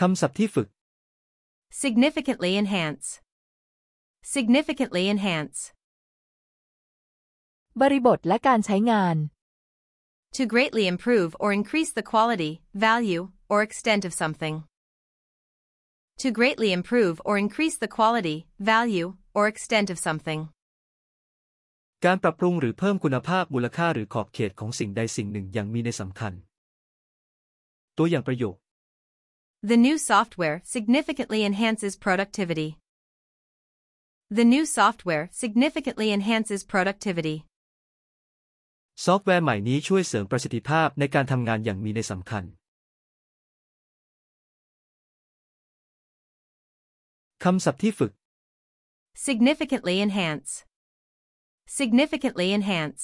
คำศัพท์ที่ฝึก significantly enhance significantly enhance บริบทและการใช้งาน to greatly improve or increase the quality, value, or extent of something to greatly improve or increase the quality, value, or extent of something การปรับปรุงหรือเพิ่มคุณภาพมูลค่าหรือขอบเขตของสิ่งใดสิ่งหนึ่งอย่างมีในสำคัญ ตัวอย่างประโยค The new software significantly enhances productivity. The new software significantly enhances productivity. ซอฟต์แวร์ใหม่นี้ช่วยเสริมประสิทธิภาพในการทำงานอย่างมีนัยสำคัญคำศัพท์ที่ฝึก significantly enhance significantly enhance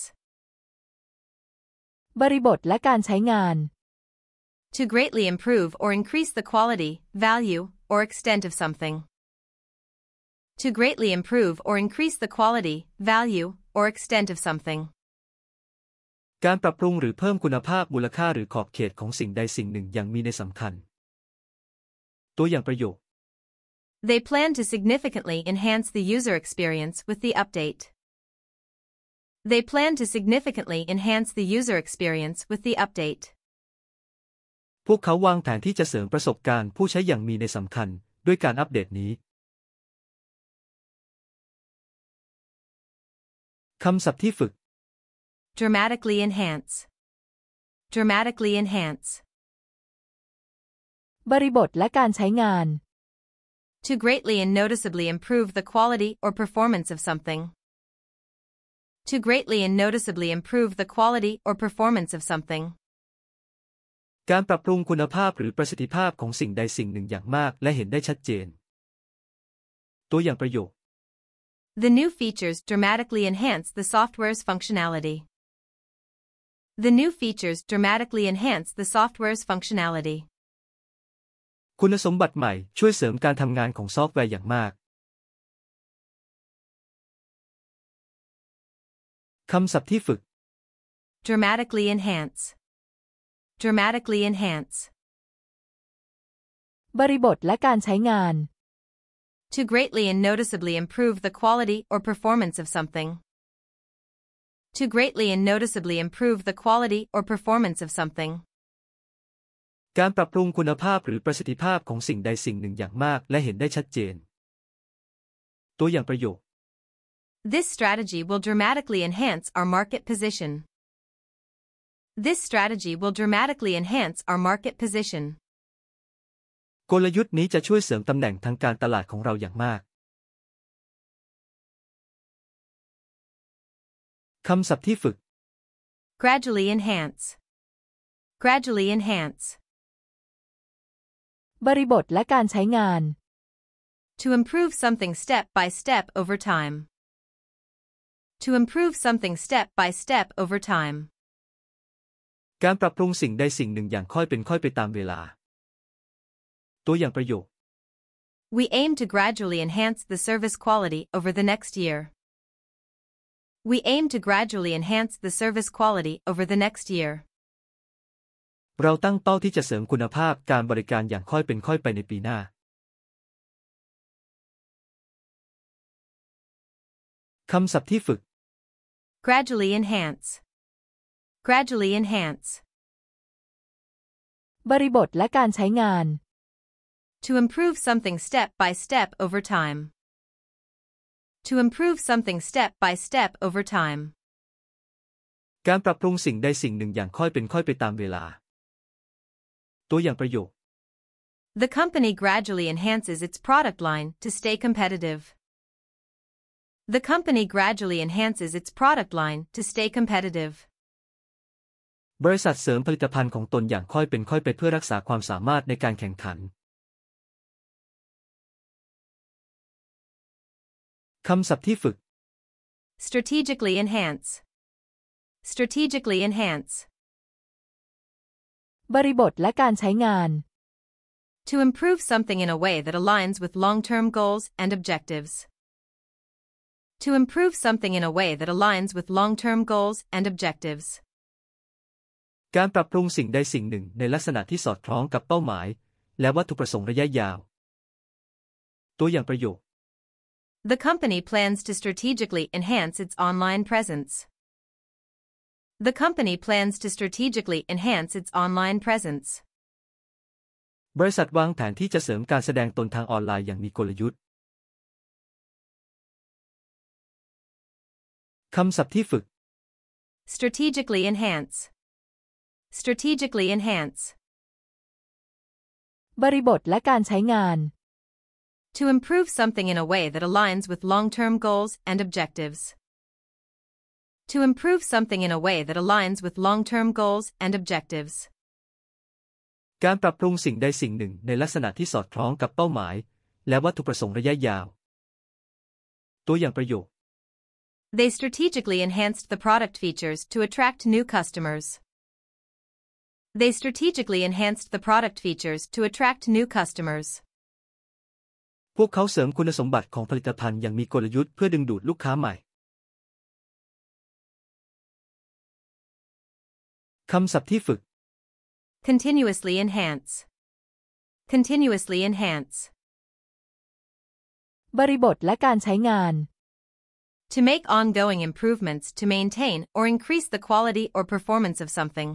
บริบทและการใช้งาน to greatly improve or increase the quality, value, or extent of something. To greatly improve or increase the quality, value, or extent of something. การปรับปรุงหรือเพิ่มคุณภาพมูลค่าหรือขอบเขตของสิ่งใดสิ่งหนึ่งอย่างมีในสำคัญ They plan to significantly enhance the user experience with the update. They plan to significantly enhance the user experience with the update. พวกเขาวางแผนที่จะเสริมประสบการณ์ผู้ใช้อย่างมีในสำคัญด้วยการอัปเดตนี้คำศัพท์ที่ฝึก dramatically enhance dramatically enhance บริบทและการใช้งาน to greatly and noticeably improve the quality or performance of something to greatly and noticeably improve the quality or performance of something การปรับปรุงคุณภาพหรือประสิทธิภาพของสิ่งใดสิ่งหนึ่งอย่างมากและเห็นได้ชัดเจน ตัวอย่างประโยค The new features dramatically enhance the software's functionality. The new features dramatically enhance the software's functionality. คุณสมบัติใหม่ช่วยเสริมการทำงานของซอฟต์แวร์อย่างมาก คำศัพท์ที่ฝึก dramatically enhance dramatically enhance บริบทและการใช้งาน to greatly and noticeably improve the quality or performance of something to greatly and noticeably improve the quality or performance of something การปรับปรุงคุณภาพหรือประสิทธิภาพของสิ่งใดสิ่งหนึ่งอย่างมากและเห็นได้ชัดเจน ตัวอย่างประโยค This strategy will dramatically enhance our market position. This strategy will dramatically enhance our market position. กลยุทธ์นี้จะช่วยเสริมตำแหน่งทางการตลาดของเราอย่างมาก gradually enhance gradually enhance บริบทและการใช้งาน to improve something step by step over time to improve something step by step over time การปรับปรุงสิ่งใดสิ่งหนึ่งอย่างค่อยเป็นค่อยไปตามเวลา ตัวอย่างประโยค We aim to gradually enhance the service quality over the next year. We aim to gradually enhance the service quality over the next year. เราตั้งเป้าที่จะเสริมคุณภาพการบริการอย่างค่อยเป็นค่อยไปในปีหน้าคำศัพท์ที่ฝึก gradually enhance gradually enhance บริบทและการใช้งาน to improve something step by step over time to improve something step by step over time การปรับปรุงสิ่งใดสิ่งหนึ่งอย่างค่อยเป็นค่อยไปตามเวลา ตัวอย่างประโยค The company gradually enhances its product line to stay competitive. The company gradually enhances its product line to stay competitive. บริษัทเสริมผลิตภัณฑ์ของตนอย่างค่อยเป็นค่อยไปเพื่อรักษาความสามารถในการแข่งขัน คำศัพท์ที่ฝึก strategically enhance strategically enhance บริบทและการใช้งาน to improve something in a way that aligns with long-term goals and objectives to improve something in a way that aligns with long-term goals and objectives การปรับปรุงสิ่งใดสิ่งหนึ่งในลักษณะที่สอดคล้องกับเป้าหมายและวัตถุประสงค์ระยะยาว ตัวอย่างประโยค The company plans to strategically enhance its online presence. The company plans to strategically enhance its online presence. บริษัทวางแผนที่จะเสริมการแสดงตนทางออนไลน์อย่างมีกลยุทธ์ คำศัพท์ที่ฝึก strategically enhance strategically enhance บริบทและการใช้งาน to improve something in a way that aligns with long-term goals and objectives to improve something in a way that aligns with long-term goals and objectives การปรับปรุงสิ่งใดสิ่งหนึ่งในลักษณะที่สอดคล้องกับเป้าหมายตัวอย่างประโยค They strategically enhanced the product features to attract new customers. They strategically enhanced the product features to attract new customers. พวกเขาเสริมคุณสมบัติของผลิตภัณฑ์อย่างมีกลยุทธ์เพื่อดึงดูดลูกค้าใหม่ continuously enhance continuously enhance บริบทและการใช้งาน to make ongoing improvements to maintain or increase the quality or performance of something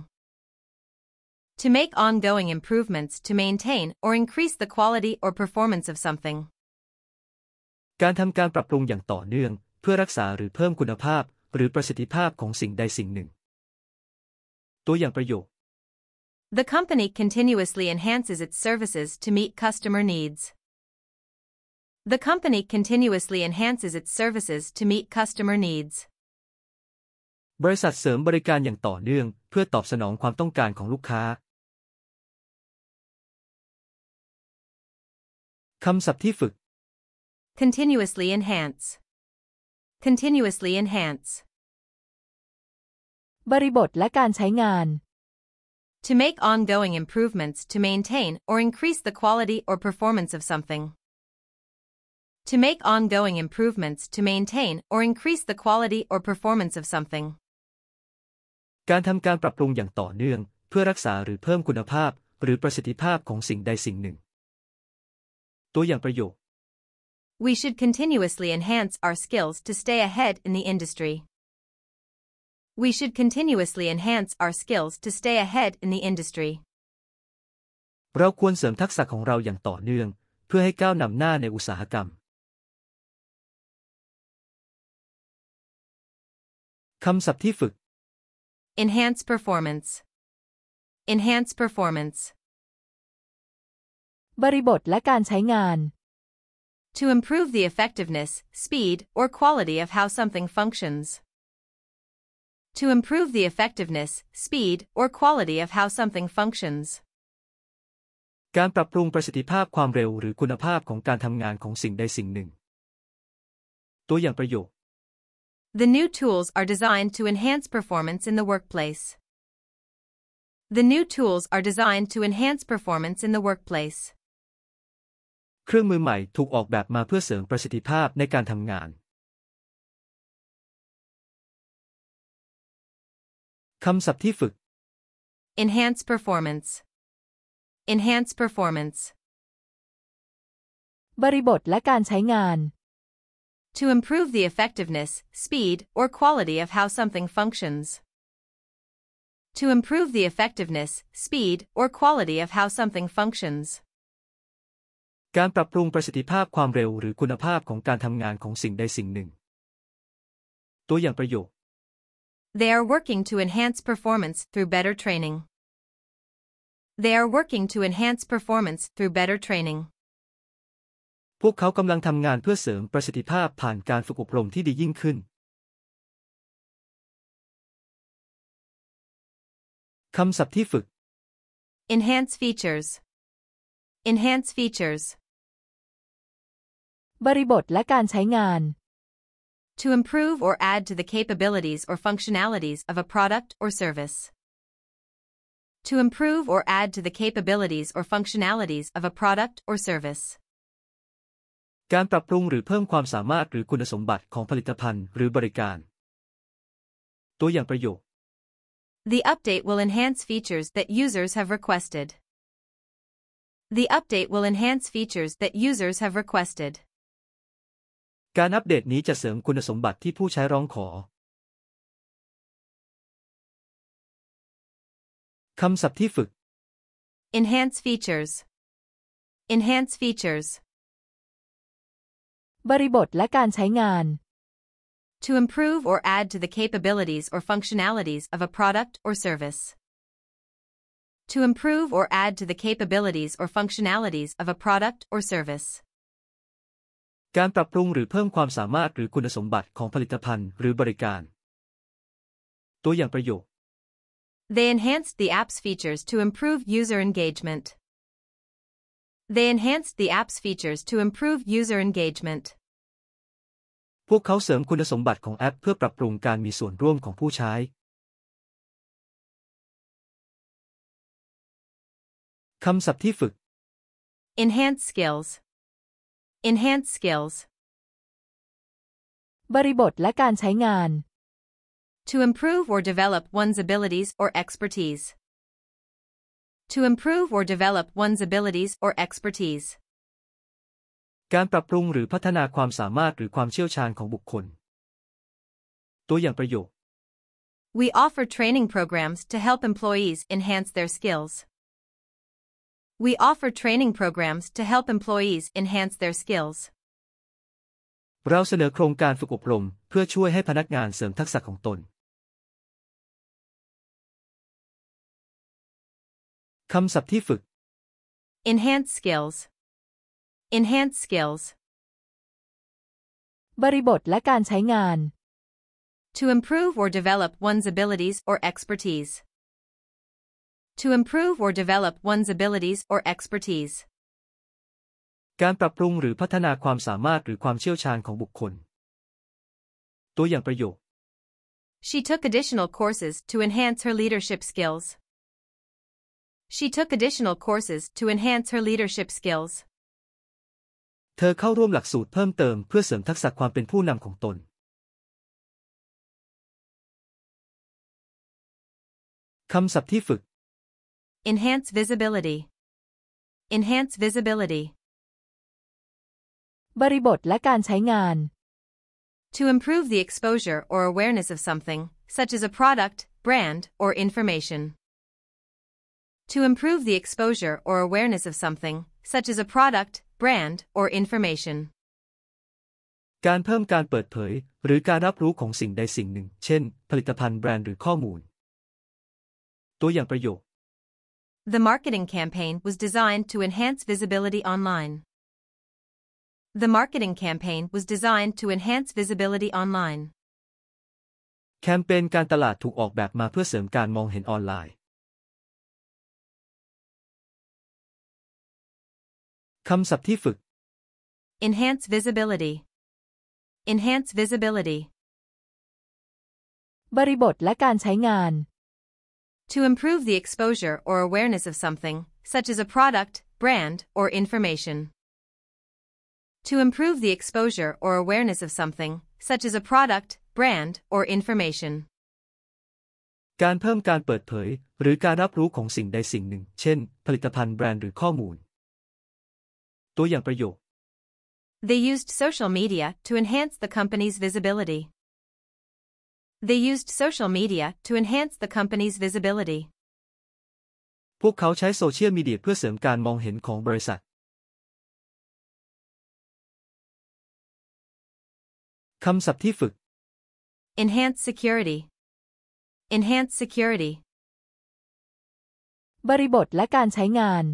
to make ongoing improvements to maintain or increase the quality or performance of something การทำการปรับปรุงอย่างต่อเนื่อง เพื่อรักษาหรือเพิ่มคุณภาพหรือประสิทธิภาพของสิ่งใดสิ่งหนึ่ง ตัวอย่างประโยค The company continuously enhances its services to meet customer needs. The company continuously enhances its services to meet customer needs. บริษัทเสริมบริการอย่างต่อเนื่องเพื่อตอบสนองความต้องการของลูกค้าคำศัพท์ที่ฝึก continuously enhance continuously enhance บริบทและการใช้งาน to make ongoing improvements to maintain or increase the quality or performance of something to make ongoing improvements to maintain or increase the quality or performance of something การทำการปรับปรุงอย่างต่อเนื่อง เพื่อรักษาหรือเพิ่มคุณภาพ หรือประสิทธิภาพของสิ่งใดสิ่งหนึ่งตัวอย่างประโยค We should continuously enhance our skills to stay ahead in the industry. We should continuously enhance our skills to stay ahead in the industry. เราควรเสริมทักษะของเราอย่างต่อเนื่อง enhance performance enhance performance บริบทและการใช้งาน to improve the effectiveness, speed, or quality of how something functions. To improve the effectiveness, speed, or quality of how something functions. การปรับปรุงประสิทธิภาพความเร็วหรือคุณภาพของการทำงานของสิ่งใดสิ่งหนึ่ง ตัวอย่างประโยค The new tools are designed to enhance performance in the workplace. The new tools are designed to enhance performance in the workplace. เครื่องมือใหม่ถูกออกแบบมาเพื่อเสริมประสิทธิภาพในการทำงาน คำศัพท์ที่ฝึก enhance performance enhance performance บริบทและการใช้งาน to improve the effectiveness, speed, or quality of how something functions to improve the effectiveness, speed, or quality of how something functions. การปรับปรุงประสิทธิภาพความเร็วหรือคุณภาพของการทำงานของสิ่งใดสิ่งหนึ่ง ตัวอย่างประโยค They are working to enhance performance through better training. They are working to enhance performance through better training. พวกเขากำลังทำงานเพื่อเสริมประสิทธิภาพผ่านการฝึกอบรมที่ดียิ่งขึ้นคำศัพท์ที่ฝึก enhance features enhance features บริบทและการใช้งาน To improve or add to the capabilities or functionalities of a product or service. To improve or add to the capabilities or functionalities of a product or service. การปรับปรุงหรือเพิ่มความสามารถหรือคุณสมบัติของผลิตภัณฑ์หรือบริการ ตัวอย่างประโยค The update will enhance features that users have requested. The update will enhance features that users have requested. การอัปเดตนี้จะเสริมคุณสมบัติที่ผู้ใช้ร้องขอ คำศัพท์ที่ฝึก enhance features enhance features บริบทและการใช้งาน to improve or add to the capabilities or functionalities of a product or service to improve or add to the capabilities or functionalities of a product or service การปรับปรุงหรือเพิ่มความสามารถหรือคุณสมบัติของผลิตภัณฑ์หรือบริการ ตัวอย่างประโยค They enhanced the app's features to improve user engagement. They enhanced the app's features to improve user engagement. พวกเขาเสริมคุณสมบัติของแอปเพื่อปรับปรุงการมีส่วนร่วมของผู้ใช้คำศัพท์ที่ฝึก enhance skills Enhanced skills บริบทและการใช้งาน To improve or develop one's abilities or expertise To improve or develop one's abilities or expertise การปรับปรุงหรือพัฒนาความสามารถหรือความเชี่ยวชาญของบุคคล ตัวอย่างประโยค We offer training programs to help employees enhance their skills. We offer training programs to help employees enhance their skills. เราเสนอโครงการฝึกอบรมเพื่อช่วยให้พนักงานเสริมทักษะของตน enhance skills enhance skills บริบทและการใช้งาน to improve or develop one's abilities or expertise to improve or develop one's abilities or expertise การปรับปรุงหรือพัฒนาความสามารถหรือความเชี่ยวชาญของบุคคล ตัวอย่างประโยค She took additional courses to enhance her leadership skills. She took additional courses to enhance her leadership skills. เธอเข้าร่วมหลักสูตรเพิ่มเติมเพื่อเสริมทักษะความเป็นผู้นำของตน คำศัพท์ที่ฝึก Enhance visibility. Enhance visibility. บริบทและการใช้งาน To improve the exposure or awareness of something, such as a product, brand, or information. To improve the exposure or awareness of something, such as a product, brand, or information. การเพิ่มการเปิดเผยเช่น ผลิตภัณฑ์แบรนด์หรือข้อมูล ตัวอย่างประโยค the marketing campaign was designed to enhance visibility online. The marketing campaign was designed to enhance visibility online. แคมเปญการตลาดถูกออกแบบมาเพื่อเสริมการมองเห็นออนไลน์ คำศัพท์ที่ฝึก enhance visibility enhance visibility บริบทและการใช้งาน to improve the exposure or awareness of something, such as a product, brand, or information. To improve the exposure or awareness of something, such as a product, brand, or information. การเพิ่มการเปิดเผยเช่น ผลิตภัณฑ์แบรนด์หรือข้อมูล ตัวอย่างประโยค They used social media to enhance the company's visibility. They used social media to enhance the company's visibility. พวกเขาใช้โซเชียลมีเดียเพื่อเสริมการมองเห็นของบริษัท คำศัพท์ที่ฝึก enhance security enhance security บริบทและการใช้งาน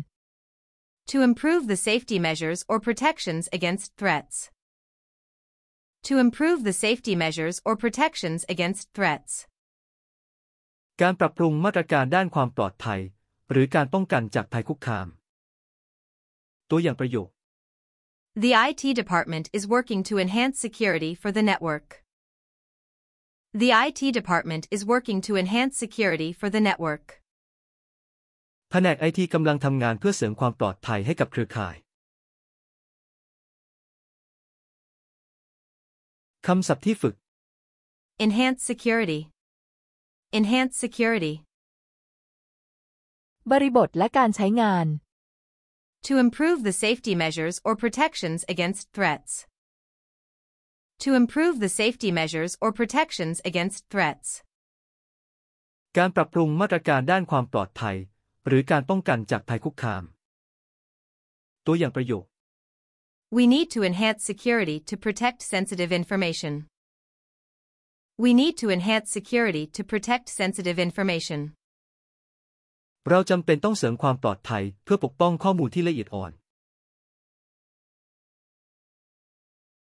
to improve the safety measures or protections against threats to improve the safety measures or protections against threats การปรับปรุงมาตรการด้านความปลอดภัย หรือการป้องกันจากภัยคุกคาม ตัวอย่างประโยค The IT department is working to enhance security for the network. The IT department is working to enhance security for the network. แผนกไอทีกำลังทำงานเพื่อเสริมความปลอดภัยให้กับเครือข่ายคำศัพท์ที่ฝึก enhance security enhance security บริบทและการใช้งาน to improve the safety measures or protections against threats to improve the safety measures or protections against threats การปรับปรุงมาตรการด้านความปลอดภัย หรือการป้องกันจากภัยคุกคาม ตัวอย่างประโยค We need to enhance security to protect sensitive information. We need to enhance security to protect sensitive information. เราจำเป็นต้องเสริมความปลอดภัยเพื่อปกป้องข้อมูลที่ละเอียดอ่อน